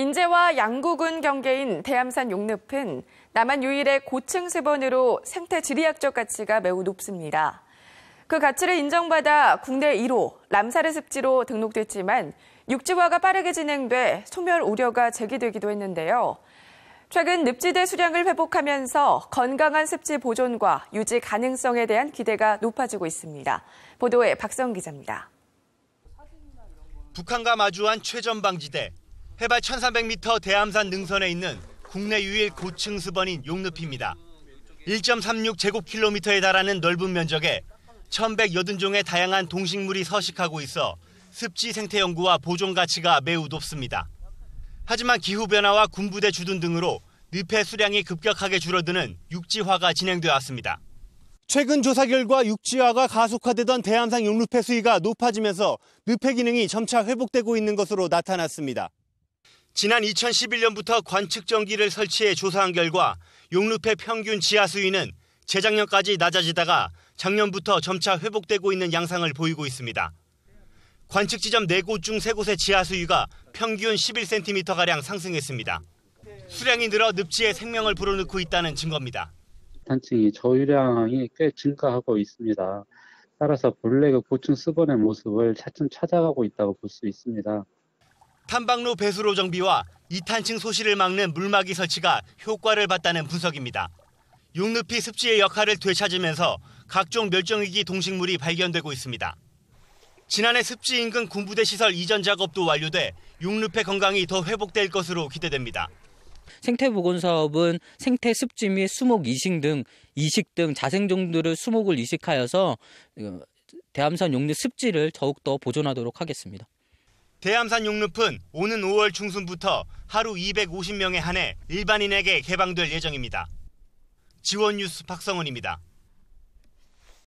인제와 양구군 경계인 대암산 용늪은 남한 유일의 고층 수변으로 생태 지리학적 가치가 매우 높습니다. 그 가치를 인정받아 국내 1호 람사르 습지로 등록됐지만 육지화가 빠르게 진행돼 소멸 우려가 제기되기도 했는데요. 최근 늪지대 수량을 회복하면서 건강한 습지 보존과 유지 가능성에 대한 기대가 높아지고 있습니다. 보도에 박성 기자입니다. 북한과 마주한 최전방지대 해발 1300m 대암산 능선에 있는 국내 유일 고층 수번인 용늪입니다. 1.36 제곱킬로미터에 달하는 넓은 면적에 1180종의 다양한 동식물이 서식하고 있어 습지 생태 연구와 보존 가치가 매우 높습니다. 하지만 기후변화와 군부대 주둔 등으로 늪의 수량이 급격하게 줄어드는 육지화가 진행되었습니다 최근 조사 결과 육지화가 가속화되던 대암상 용루폐 수위가 높아지면서 늪의 기능이 점차 회복되고 있는 것으로 나타났습니다. 지난 2011년부터 관측 전기를 설치해 조사한 결과 용루페 평균 지하 수위는 재작년까지 낮아지다가 작년부터 점차 회복되고 있는 양상을 보이고 있습니다. 관측 지점 4곳 중 3곳의 지하 수위가 평균 11cm가량 상승했습니다. 수량이 늘어 늪지에 생명을 불어넣고 있다는 증거입니다. 산층이 저유량이 꽤 증가하고 있습니다. 따라서 본래의 고층 그 수건의 모습을 차츰 찾아가고 있다고 볼 수 있습니다. 탐방로 배수로 정비와 이탄층 소실을 막는 물막이 설치가 효과를 봤다는 분석입니다. 육늪이 습지의 역할을 되찾으면서 각종 멸종위기 동식물이 발견되고 있습니다. 지난해 습지 인근 군부대 시설 이전 작업도 완료돼 육늪의 건강이 더 회복될 것으로 기대됩니다. 생태보건 사업은 생태 습지 및 수목 이식 등 이식 등 자생종들을 수목을 이식하여서 어, 대암산 용류 습지를 더욱더 보존하도록 하겠습니다. 대암산 용루은 오는 5월 중순부터 하루 250명에 한해 일반인에게 개방될 예정입니다. 지원뉴스 박성원입니다.